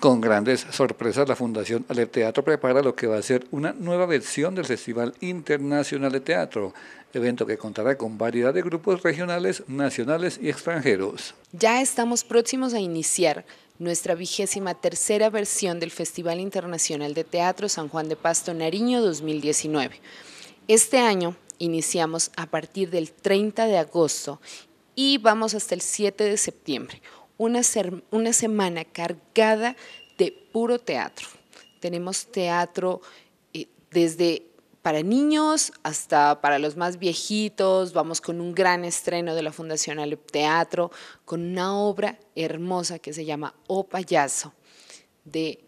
Con grandes sorpresas, la Fundación Ale Teatro prepara lo que va a ser una nueva versión del Festival Internacional de Teatro, evento que contará con variedad de grupos regionales, nacionales y extranjeros. Ya estamos próximos a iniciar nuestra vigésima tercera versión del Festival Internacional de Teatro San Juan de Pasto Nariño 2019. Este año iniciamos a partir del 30 de agosto y vamos hasta el 7 de septiembre una, una semana cargada de puro teatro. Tenemos teatro eh, desde para niños hasta para los más viejitos. Vamos con un gran estreno de la Fundación Alep Teatro, con una obra hermosa que se llama O Payaso, de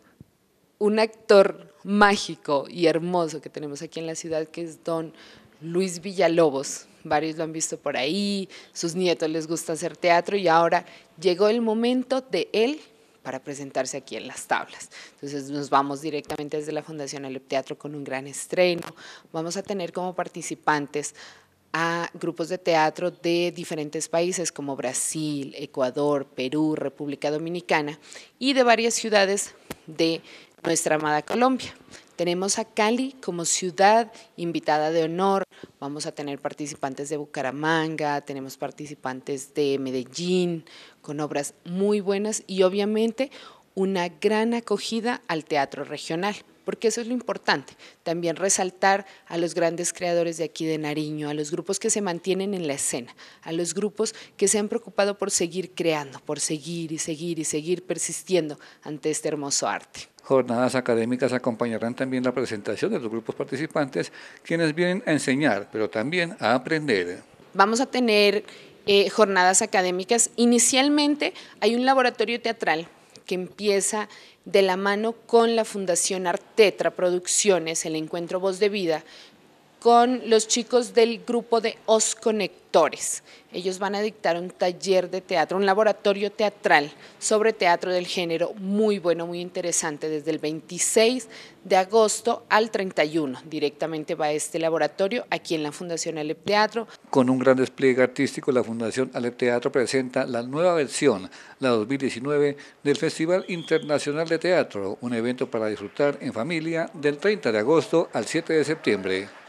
un actor mágico y hermoso que tenemos aquí en la ciudad, que es don Luis Villalobos. Varios lo han visto por ahí, sus nietos les gusta hacer teatro y ahora llegó el momento de él para presentarse aquí en las tablas. Entonces nos vamos directamente desde la Fundación El Teatro con un gran estreno. Vamos a tener como participantes a grupos de teatro de diferentes países como Brasil, Ecuador, Perú, República Dominicana y de varias ciudades de nuestra amada Colombia. Tenemos a Cali como ciudad invitada de honor. Vamos a tener participantes de Bucaramanga, tenemos participantes de Medellín, con obras muy buenas y obviamente una gran acogida al teatro regional, porque eso es lo importante. También resaltar a los grandes creadores de aquí de Nariño, a los grupos que se mantienen en la escena, a los grupos que se han preocupado por seguir creando, por seguir y seguir y seguir persistiendo ante este hermoso arte. Jornadas académicas acompañarán también la presentación de los grupos participantes, quienes vienen a enseñar, pero también a aprender. Vamos a tener eh, jornadas académicas. Inicialmente hay un laboratorio teatral que empieza de la mano con la Fundación Artetra Producciones, el Encuentro Voz de Vida, con los chicos del grupo de Os Conectores. Ellos van a dictar un taller de teatro, un laboratorio teatral sobre teatro del género, muy bueno, muy interesante, desde el 26 de agosto al 31. Directamente va a este laboratorio aquí en la Fundación Alep Teatro. Con un gran despliegue artístico, la Fundación Alep Teatro presenta la nueva versión, la 2019, del Festival Internacional de Teatro, un evento para disfrutar en familia del 30 de agosto al 7 de septiembre.